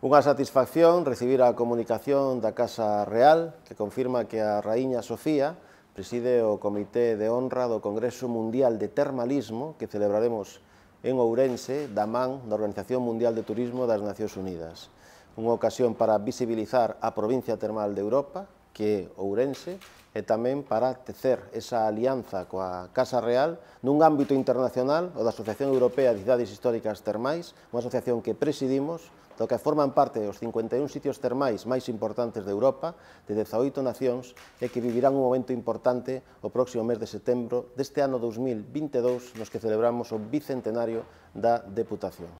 Unha satisfacción recibir a comunicación da Casa Real que confirma que a Raíña Sofía preside o Comité de Honra do Congreso Mundial de Termalismo que celebraremos en Ourense da man da Organización Mundial de Turismo das Nacións Unidas. Unha ocasión para visibilizar a provincia termal de Europa que é Ourense, e tamén para tecer esa alianza coa Casa Real nun ámbito internacional, o da Asociación Europea de Cidades Históricas Termais, unha asociación que presidimos, do que forman parte os 51 sitios termais máis importantes de Europa, de 18 nacións, e que vivirán un momento importante o próximo mes de setembro deste ano 2022, nos que celebramos o bicentenario da Deputación.